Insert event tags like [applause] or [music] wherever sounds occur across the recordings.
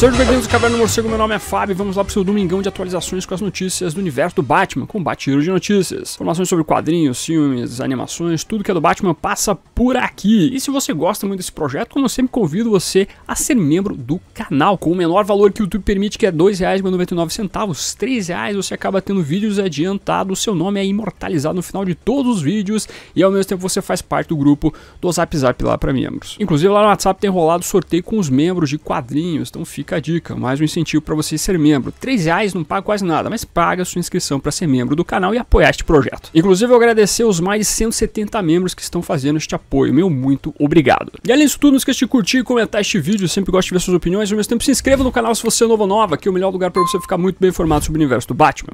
Sejam bem-vindos ao Caverna do Morcego, meu nome é Fábio vamos lá pro seu domingão de atualizações com as notícias do universo do Batman, com Batiro de Notícias. Informações sobre quadrinhos, filmes, animações, tudo que é do Batman passa por aqui. E se você gosta muito desse projeto, como eu sempre convido você a ser membro do canal, com o menor valor que o YouTube permite, que é R$ 2,99, R$ reais você acaba tendo vídeos adiantados, seu nome é imortalizado no final de todos os vídeos e ao mesmo tempo você faz parte do grupo do WhatsApp lá para membros. Inclusive lá no WhatsApp tem rolado sorteio com os membros de quadrinhos, então fica fica a dica, mais um incentivo para você ser membro. R$ reais não paga quase nada, mas paga sua inscrição para ser membro do canal e apoiar este projeto. Inclusive, eu agradecer os mais de 170 membros que estão fazendo este apoio. Meu muito obrigado. E além disso tudo, não esqueça de curtir e comentar este vídeo. Eu sempre gosto de ver suas opiniões. Ao mesmo tempo, se inscreva no canal se você é novo ou nova, que é o melhor lugar para você ficar muito bem informado sobre o universo do Batman.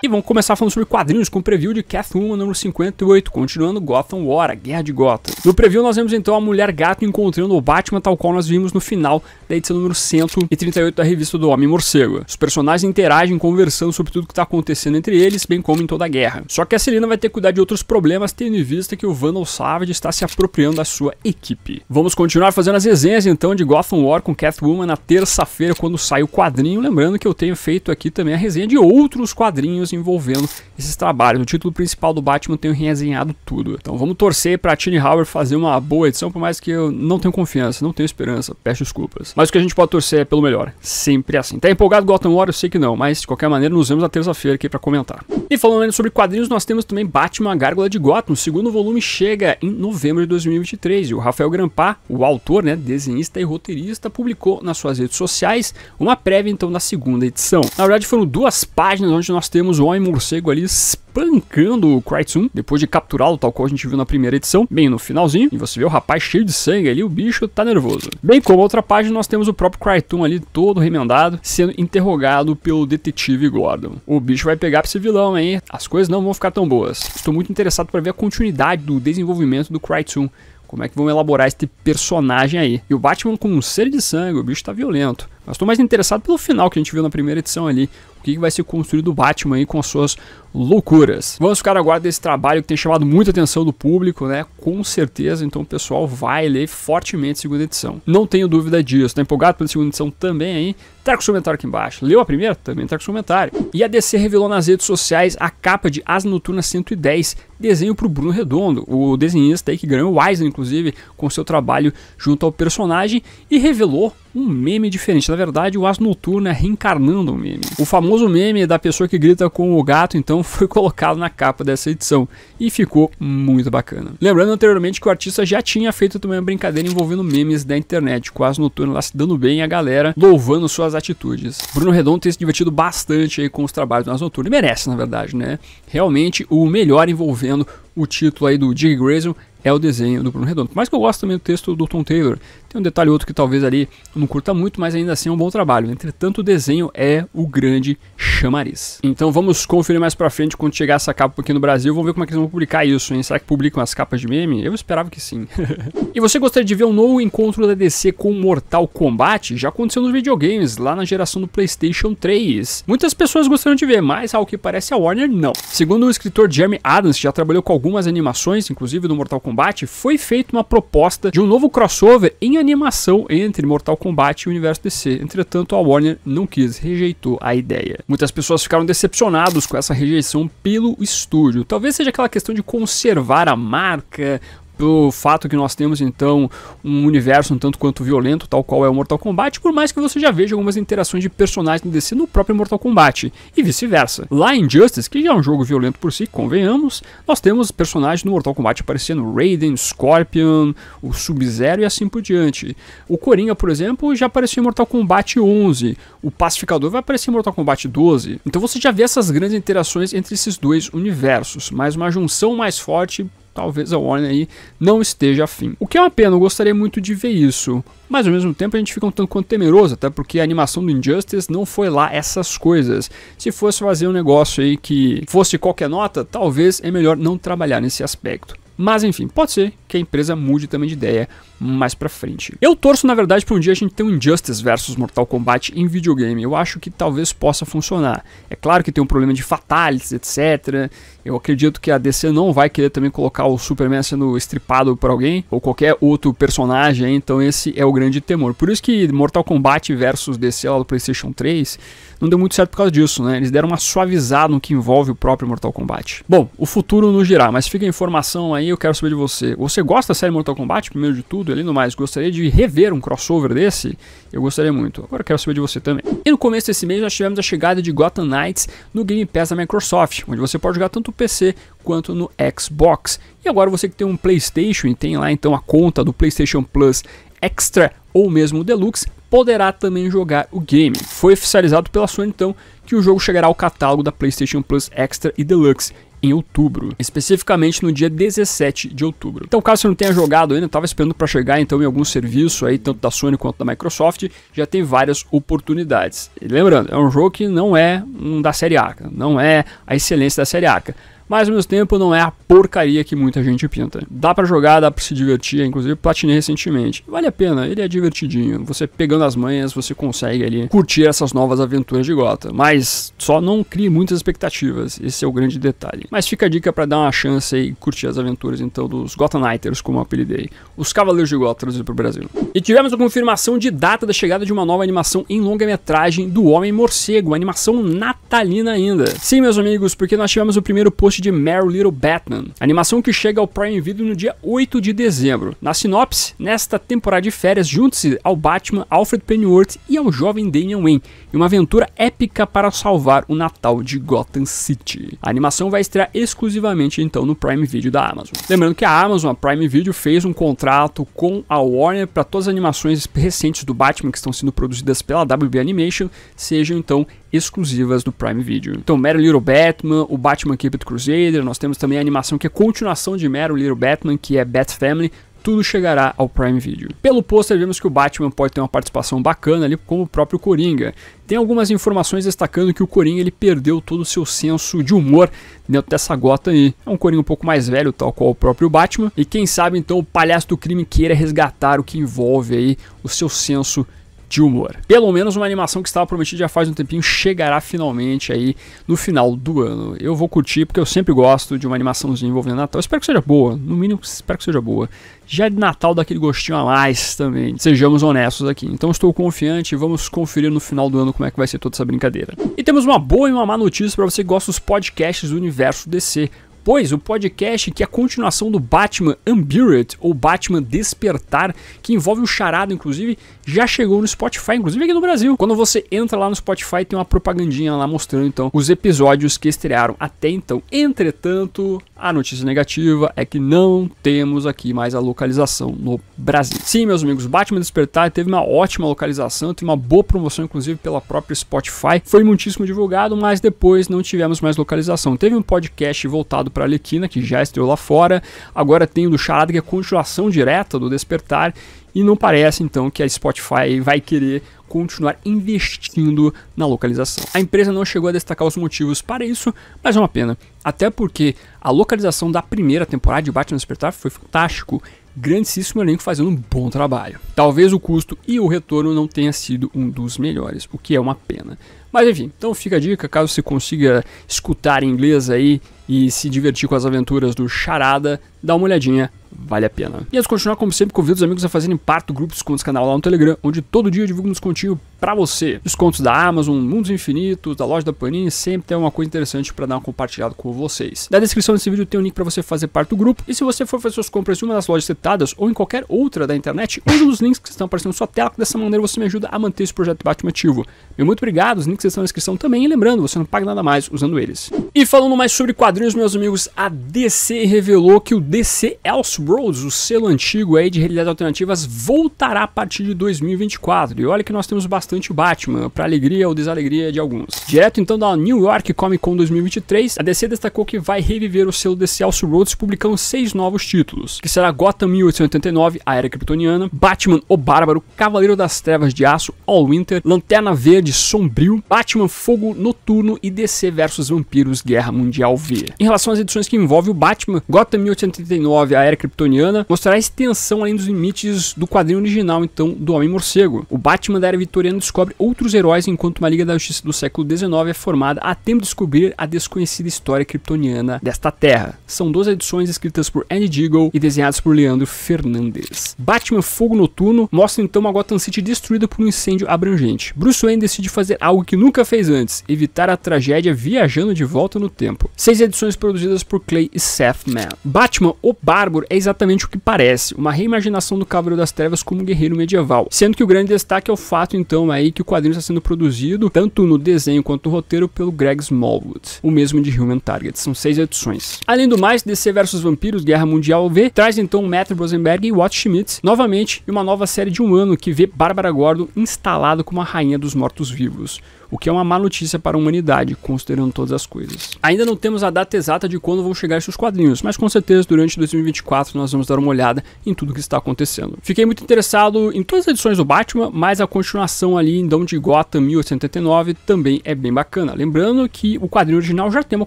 E vamos começar falando sobre quadrinhos com o preview de Catwoman número 58, continuando Gotham War, a Guerra de Gotham. No preview nós vemos então a Mulher Gato encontrando o Batman tal qual nós vimos no final da edição número 138 da revista do Homem Morcego. Os personagens interagem conversando sobre tudo que está acontecendo entre eles, bem como em toda a guerra. Só que a Selina vai ter que cuidar de outros problemas, tendo em vista que o Vandal Savage está se apropriando da sua equipe. Vamos continuar fazendo as resenhas então de Gotham War com Catwoman na terça-feira quando sai o quadrinho, lembrando que eu tenho feito aqui também a resenha de outros quadrinhos desenvolvendo esses trabalhos. O título principal do Batman eu tenho resenhado tudo. Então vamos torcer para Tiny Howard fazer uma boa edição, por mais que eu não tenho confiança, não tenho esperança, peço desculpas. Mas o que a gente pode torcer é pelo melhor, sempre assim. Tá empolgado Gotham War? Eu sei que não, mas de qualquer maneira nos vemos na terça-feira aqui para comentar. E falando sobre quadrinhos, nós temos também Batman, a Gárgula de Gotham. O segundo volume chega em novembro de 2023 e o Rafael Grampá, o autor, né, desenhista e roteirista, publicou nas suas redes sociais uma prévia então da segunda edição. Na verdade foram duas páginas onde nós temos temos o Homem-Morcego ali espancando o Kraitsum, depois de capturá-lo, tal qual a gente viu na primeira edição, bem no finalzinho, e você vê o rapaz cheio de sangue ali, o bicho tá nervoso. Bem como a outra página, nós temos o próprio Kraitsum ali, todo remendado, sendo interrogado pelo detetive Gordon. O bicho vai pegar pra esse vilão aí, as coisas não vão ficar tão boas. Estou muito interessado para ver a continuidade do desenvolvimento do Kraitsum, como é que vão elaborar este personagem aí. E o Batman com um ser de sangue, o bicho tá violento. Mas estou mais interessado pelo final que a gente viu na primeira edição ali. O que, vai ser construído o Batman aí com as suas loucuras. Vamos ficar agora desse trabalho que tem chamado muita atenção do público, né? Com certeza, então o pessoal vai ler fortemente a segunda edição. Não tenho dúvida disso. Tá empolgado pela segunda edição também aí? Traga tá o seu comentário aqui embaixo. Leu a primeira? Também traga tá o seu comentário. E a DC revelou nas redes sociais a capa de Asa Noturna 110, desenho para o Bruno Redondo, o desenhista aí que ganhou o Eisner, inclusive, com seu trabalho junto ao personagem, e revelou um meme diferente. Na verdade, o Asno Noturno é reencarnando um meme. O famoso meme da pessoa que grita com o gato, então, [laughs] foi colocado na capa dessa edição e ficou muito bacana. Lembrando anteriormente que o artista já tinha feito também uma brincadeira envolvendo memes da internet, com o Asno Noturno lá se dando bem e a galera louvando suas atitudes. Bruno Redondo tem se divertido bastante aí com os trabalhos do Asno Noturno e merece, na verdade, né? Realmente o melhor envolvendo o título aí do Dick Grayson é o desenho do Bruno Redondo. Mas que eu gosto também do texto do Tom Taylor. Tem um detalhe outro que talvez ali não curta muito, mas ainda assim é um bom trabalho. Entretanto, o desenho é o grande chamariz. Então vamos conferir mais pra frente quando chegar essa capa aqui no Brasil. Vamos ver como é que eles vão publicar isso, hein? Será que publicam as capas de meme? Eu esperava que sim. [laughs] e você gostaria de ver um novo encontro da DC com Mortal Kombat? Já aconteceu nos videogames, lá na geração do PlayStation 3. Muitas pessoas gostariam de ver, mas ao que parece a Warner não. Segundo o escritor Jeremy Adams, que já trabalhou com algum algumas animações, inclusive do Mortal Kombat, foi feita uma proposta de um novo crossover em animação entre Mortal Kombat e o universo DC. Entretanto, a Warner não quis, rejeitou a ideia. Muitas pessoas ficaram decepcionadas com essa rejeição pelo estúdio. Talvez seja aquela questão de conservar a marca, pelo fato que nós temos então um universo um tanto quanto violento, tal qual é o Mortal Kombat, por mais que você já veja algumas interações de personagens no DC no próprio Mortal Kombat e vice-versa. Lá em Justice, que já é um jogo violento por si, convenhamos, nós temos personagens no Mortal Kombat aparecendo Raiden, Scorpion, o Sub-Zero e assim por diante. O Coringa, por exemplo, já apareceu em Mortal Kombat 11, o Pacificador vai aparecer em Mortal Kombat 12. Então você já vê essas grandes interações entre esses dois universos, mas uma junção mais forte talvez a Warner aí não esteja afim. O que é uma pena, eu gostaria muito de ver isso. Mas ao mesmo tempo a gente fica um tanto quanto temeroso, até porque a animação do Injustice não foi lá essas coisas. Se fosse fazer um negócio aí que fosse qualquer nota, talvez é melhor não trabalhar nesse aspecto. Mas enfim, pode ser que a empresa mude também de ideia mais pra frente. Eu torço, na verdade, para um dia a gente ter um Injustice versus Mortal Kombat em videogame. Eu acho que talvez possa funcionar. É claro que tem um problema de fatalities, etc. Eu acredito que a DC não vai querer também colocar o Superman sendo estripado por alguém ou qualquer outro personagem, então esse é o grande temor. Por isso que Mortal Kombat versus DC lá do PlayStation 3 não deu muito certo por causa disso, né? Eles deram uma suavizada no que envolve o próprio Mortal Kombat. Bom, o futuro não girar. mas fica a informação aí, eu quero saber de você. Você você gosta da série Mortal Kombat, primeiro de tudo, além no mais, gostaria de rever um crossover desse, eu gostaria muito. Agora quero saber de você também. E no começo desse mês nós tivemos a chegada de Gotham Knights no Game Pass da Microsoft, onde você pode jogar tanto PC quanto no Xbox. E agora você que tem um PlayStation e tem lá então a conta do PlayStation Plus Extra ou mesmo o Deluxe, poderá também jogar o game. Foi oficializado pela Sony então que o jogo chegará ao catálogo da PlayStation Plus Extra e Deluxe em outubro, especificamente no dia 17 de outubro. Então, caso você não tenha jogado ainda, estava esperando para chegar então em algum serviço aí, tanto da Sony quanto da Microsoft, já tem várias oportunidades. E lembrando, é um jogo que não é um da série Arca, não é a excelência da série Arca mas ao mesmo tempo não é a porcaria que muita gente pinta. Dá para jogar, dá para se divertir, inclusive platinei recentemente. Vale a pena, ele é divertidinho. Você pegando as manhas, você consegue ali curtir essas novas aventuras de Gota, mas só não crie muitas expectativas, esse é o grande detalhe. Mas fica a dica para dar uma chance e curtir as aventuras então dos Gotham Knighters, como eu apelidei, os Cavaleiros de Gota traduzidos para o Brasil. E tivemos a confirmação de data da chegada de uma nova animação em longa-metragem do Homem Morcego, animação natalina ainda. Sim, meus amigos, porque nós tivemos o primeiro post de Merry Little Batman, animação que chega ao Prime Video no dia 8 de dezembro. Na sinopse, nesta temporada de férias, junte-se ao Batman, Alfred Pennyworth e ao jovem Damian Wayne em uma aventura épica para salvar o Natal de Gotham City. A animação vai estrear exclusivamente então no Prime Video da Amazon. Lembrando que a Amazon, a Prime Video, fez um contrato com a Warner para todas as animações recentes do Batman que estão sendo produzidas pela WB Animation sejam então exclusivas do Prime Video. Então, Mary Little Batman, o Batman Keep It Crusader, nós temos também a animação que é continuação de Mary Little Batman, que é Bat Family, tudo chegará ao Prime Video. Pelo pôster, vemos que o Batman pode ter uma participação bacana ali, como o próprio Coringa. Tem algumas informações destacando que o Coringa ele perdeu todo o seu senso de humor dentro dessa gota aí. É um Coringa um pouco mais velho, tal qual o próprio Batman. E quem sabe então o palhaço do crime queira resgatar o que envolve aí o seu senso de humor. Pelo menos uma animação que estava prometida já faz um tempinho chegará finalmente aí no final do ano. Eu vou curtir porque eu sempre gosto de uma animaçãozinha envolvendo Natal. espero que seja boa, no mínimo espero que seja boa. Já de Natal dá aquele gostinho a mais também. Sejamos honestos aqui. Então estou confiante, vamos conferir no final do ano como é que vai ser toda essa brincadeira. E temos uma boa e uma má notícia para você que gosta dos podcasts do universo DC depois o podcast que é a continuação do Batman Unburied, ou Batman Despertar, que envolve o charado inclusive, já chegou no Spotify, inclusive aqui no Brasil. Quando você entra lá no Spotify, tem uma propagandinha lá mostrando então os episódios que estrearam até então. Entretanto, a notícia negativa é que não temos aqui mais a localização no Brasil. Sim, meus amigos, Batman Despertar teve uma ótima localização, teve uma boa promoção, inclusive pela própria Spotify. Foi muitíssimo divulgado, mas depois não tivemos mais localização. Teve um podcast voltado para a Alequina, que já estreou lá fora. Agora tem o do Charada, que é continuação direta do Despertar. E não parece, então, que a Spotify vai querer continuar investindo na localização. A empresa não chegou a destacar os motivos para isso, mas é uma pena. Até porque a localização da primeira temporada de Batman Despertar foi fantástico grandíssimo elenco fazendo um bom trabalho. Talvez o custo e o retorno não tenha sido um dos melhores, o que é uma pena. Mas enfim, então fica a dica, caso você consiga escutar em inglês aí e se divertir com as aventuras do Charada, dá uma olhadinha, vale a pena. E antes é de continuar, como sempre, convido os amigos a fazerem parte do grupo Descontos Canal lá no Telegram, onde todo dia eu divulgo um descontinho pra você. Descontos da Amazon, Mundos Infinitos, da loja da Panini, sempre tem uma coisa interessante para dar uma compartilhada com vocês. Na descrição desse vídeo tem um link para você fazer parte do grupo, e se você for fazer suas compras em uma das lojas citadas ou em qualquer outra da internet, use os links que estão aparecendo na sua tela, que dessa maneira você me ajuda a manter esse projeto Batman ativo. Meu muito obrigado, os links estão na descrição também, e lembrando, você não paga nada mais usando eles. E falando mais sobre quadrinhos, quadrinhos, meus amigos, a DC revelou que o DC Elseworlds, o selo antigo aí de realidades alternativas, voltará a partir de 2024. E olha que nós temos bastante Batman, para alegria ou desalegria de alguns. Direto então da New York Comic Con 2023, a DC destacou que vai reviver o selo DC Elseworlds publicando seis novos títulos, que será Gotham 1889, A Era Kryptoniana, Batman o Bárbaro, Cavaleiro das Trevas de Aço, All Winter, Lanterna Verde Sombrio, Batman Fogo Noturno e DC vs Vampiros Guerra Mundial V. Em relação às edições que envolvem o Batman, Gotham 1889, a Era Kryptoniana, mostrará a extensão além dos limites do quadrinho original, então, do Homem-Morcego. O Batman da Era Vitoriana descobre outros heróis enquanto uma Liga da Justiça do século XIX é formada a tempo de descobrir a desconhecida história kryptoniana desta terra. São duas edições escritas por Andy Deagle e desenhadas por Leandro Fernandes. Batman Fogo Noturno mostra então uma Gotham City destruída por um incêndio abrangente. Bruce Wayne decide fazer algo que nunca fez antes, evitar a tragédia viajando de volta no tempo. Seis edições produções produzidas por Clay e Seth Mann. Batman, o Bárbaro, é exatamente o que parece, uma reimaginação do Cavaleiro das Trevas como um guerreiro medieval, sendo que o grande destaque é o fato então aí que o quadrinho está sendo produzido, tanto no desenho quanto no roteiro, pelo Greg Smallwood, o mesmo de Human Target, são seis edições. Além do mais, DC vs Vampiros Guerra Mundial V traz então Matt Rosenberg e Watt Schmidt novamente e uma nova série de um ano que vê Bárbara Gordon instalado como a rainha dos mortos-vivos o que é uma má notícia para a humanidade, considerando todas as coisas. Ainda não temos a data exata de quando vão chegar esses quadrinhos, mas com certeza durante 2024 nós vamos dar uma olhada em tudo que está acontecendo. Fiquei muito interessado em todas as edições do Batman, mas a continuação ali em Dão de Gotham 1889 também é bem bacana. Lembrando que o quadrinho original já tem uma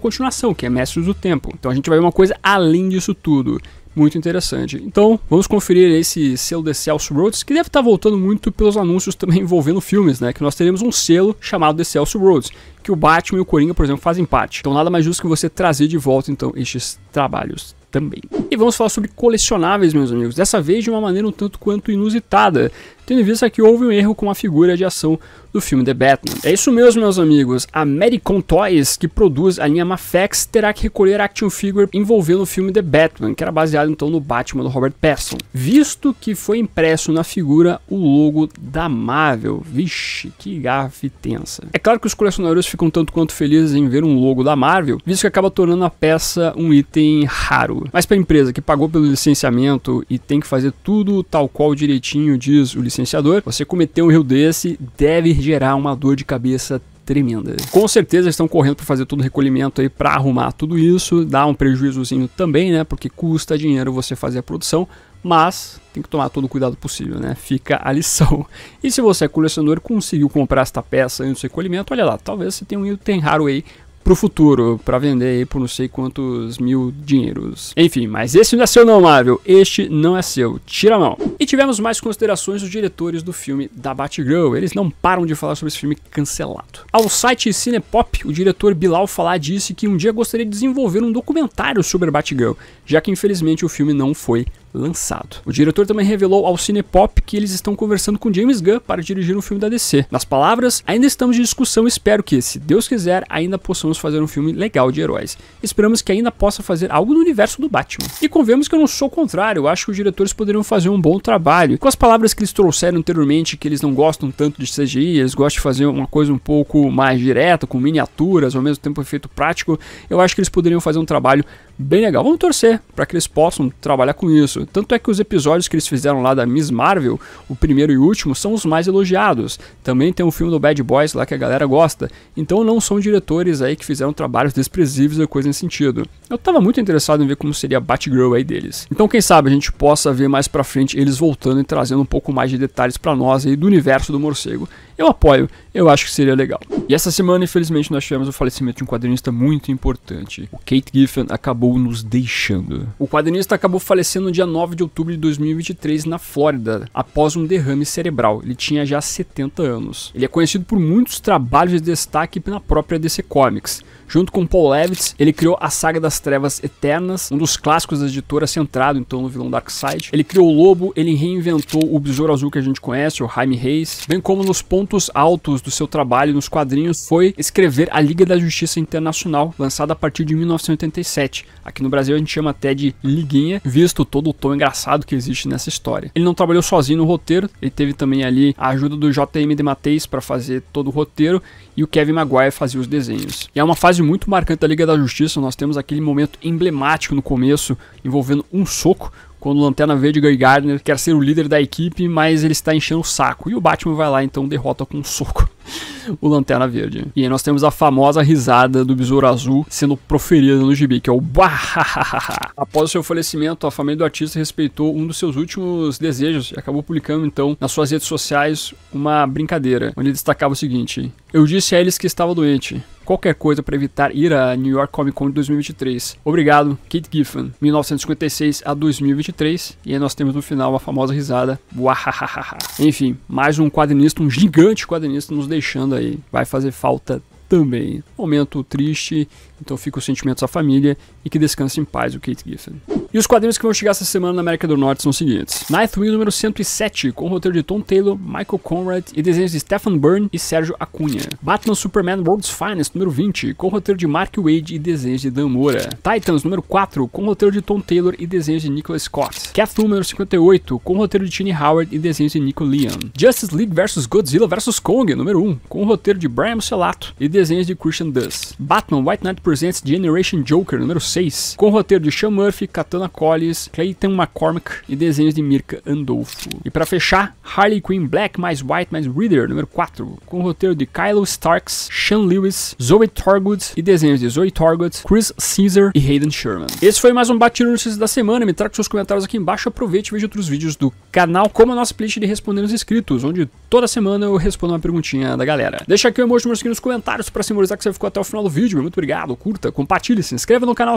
continuação, que é Mestres do Tempo. Então a gente vai ver uma coisa além disso tudo muito interessante. Então, vamos conferir esse selo The Celso Roads, que deve estar voltando muito pelos anúncios também envolvendo filmes, né? Que nós teremos um selo chamado The Celso Roads, que o Batman e o Coringa, por exemplo, fazem parte. Então, nada mais justo que você trazer de volta, então, estes trabalhos também. E vamos falar sobre colecionáveis, meus amigos. Dessa vez de uma maneira um tanto quanto inusitada, tendo em vista que houve um erro com a figura de ação do filme The Batman. É isso mesmo, meus amigos. A American Toys, que produz a linha Mafex, terá que recolher action figure envolvendo o filme The Batman, que era baseado então no Batman do Robert Pattinson, visto que foi impresso na figura o logo da Marvel. Vixe, que gafe tensa. É claro que os colecionadores ficam tanto quanto felizes em ver um logo da Marvel, visto que acaba tornando a peça um item raro. Mas para a empresa que pagou pelo licenciamento e tem que fazer tudo tal qual direitinho diz o licenciador, você cometer um erro desse deve gerar uma dor de cabeça tremenda. Com certeza estão correndo para fazer todo o recolhimento aí para arrumar tudo isso, dá um prejuízozinho também, né? Porque custa dinheiro você fazer a produção, mas tem que tomar todo o cuidado possível, né? Fica a lição. E se você é colecionador e conseguiu comprar esta peça antes do recolhimento, olha lá, talvez você tenha um item raro aí pro futuro, para vender aí por não sei quantos mil dinheiros. Enfim, mas esse não é seu não, Marvel. Este não é seu. Tira a mão. E tivemos mais considerações dos diretores do filme da Batgirl. Eles não param de falar sobre esse filme cancelado. Ao site Cinepop, o diretor Bilal Falah disse que um dia gostaria de desenvolver um documentário sobre a Batgirl, já que infelizmente o filme não foi lançado. O diretor também revelou ao Cinepop que eles estão conversando com James Gunn para dirigir um filme da DC. Nas palavras, ainda estamos em discussão e espero que, se Deus quiser, ainda possamos fazer um filme legal de heróis. Esperamos que ainda possa fazer algo no universo do Batman. E convemos que eu não sou o contrário, eu acho que os diretores poderiam fazer um bom trabalho. Com as palavras que eles trouxeram anteriormente, que eles não gostam tanto de CGI, eles gostam de fazer uma coisa um pouco mais direta, com miniaturas, ao mesmo tempo efeito prático, eu acho que eles poderiam fazer um trabalho bem legal. Vamos torcer para que eles possam trabalhar com isso. Tanto é que os episódios que eles fizeram lá da Miss Marvel, o primeiro e último, são os mais elogiados. Também tem um filme do Bad Boys lá que a galera gosta. Então não são diretores aí que fizeram trabalhos desprezíveis ou coisa nesse sentido. Eu tava muito interessado em ver como seria a Batgirl aí deles. Então quem sabe a gente possa ver mais para frente eles voltando e trazendo um pouco mais de detalhes para nós aí do universo do morcego eu apoio, eu acho que seria legal. E essa semana, infelizmente, nós tivemos o falecimento de um quadrinista muito importante. O Kate Giffen acabou nos deixando. O quadrinista acabou falecendo no dia 9 de outubro de 2023 na Flórida, após um derrame cerebral. Ele tinha já 70 anos. Ele é conhecido por muitos trabalhos de destaque na própria DC Comics. Junto com Paul Levitz, ele criou a Saga das Trevas Eternas, um dos clássicos da editora centrado então no vilão Darkseid. Ele criou o Lobo, ele reinventou o Besouro Azul que a gente conhece, o Jaime Reis, bem como nos pontos altos do seu trabalho nos quadrinhos foi escrever a Liga da Justiça Internacional, lançada a partir de 1987. Aqui no Brasil a gente chama até de Liguinha, visto todo o tom engraçado que existe nessa história. Ele não trabalhou sozinho no roteiro, ele teve também ali a ajuda do JM de Mateis para fazer todo o roteiro e o Kevin Maguire fazia os desenhos. E é uma fase muito marcante da Liga da Justiça, nós temos aquele momento emblemático no começo, envolvendo um soco, quando o Lanterna Verde Guy Gardner quer ser o líder da equipe, mas ele está enchendo o saco. E o Batman vai lá então derrota com um soco [laughs] o Lanterna Verde. E aí nós temos a famosa risada do Besouro Azul sendo proferida no gibi, que é o Bahahaha. Após o seu falecimento, a família do artista respeitou um dos seus últimos desejos e acabou publicando então nas suas redes sociais uma brincadeira, onde ele destacava o seguinte: Eu disse a eles que estava doente, qualquer coisa para evitar ir à New York Comic Con de 2023. Obrigado, Kate Giffen, 1956 a 2023. E aí nós temos no final a famosa risada. Uahahaha. Enfim, mais um quadrinista, um gigante quadrinista nos deixando aí. Vai fazer falta também. Momento triste, então fica os sentimentos à família e que descanse em paz o Kate Giffen. E os quadrinhos que vão chegar essa semana na América do Norte são os seguintes: Nightwing número 107, com o roteiro de Tom Taylor, Michael Conrad e desenhos de Stephen Byrne e Sérgio Acunha. Batman Superman World's Finest número 20, com o roteiro de Mark Wade e desenhos de Dan Moura. Titans número 4, com o roteiro de Tom Taylor e desenhos de Nicholas Scott. Catwoman número 58, com o roteiro de Tini Howard e desenhos de Nico Leon. Justice League vs Godzilla vs Kong número 1, com o roteiro de Brian Mucelato e desenhos de Christian Dust. Batman White Knight Presents Generation Joker número com roteiro de Sean Murphy, Katana Collis, Clayton McCormick e desenhos de Mirka Andolfo. E para fechar, Harley Quinn Black mais White mais Reader, número 4, com roteiro de Kylo Starks, Sean Lewis, Zoe Torgood e desenhos de Zoe Torgood, Chris Caesar e Hayden Sherman. Esse foi mais um Batido Notícias da Semana, me traga seus comentários aqui embaixo, aproveite e veja outros vídeos do canal, como a nossa playlist de responder os Inscritos, onde toda semana eu respondo uma perguntinha da galera. Deixa aqui o emoji nos comentários para simbolizar que você ficou até o final do vídeo, muito obrigado, curta, compartilhe, se inscreva no canal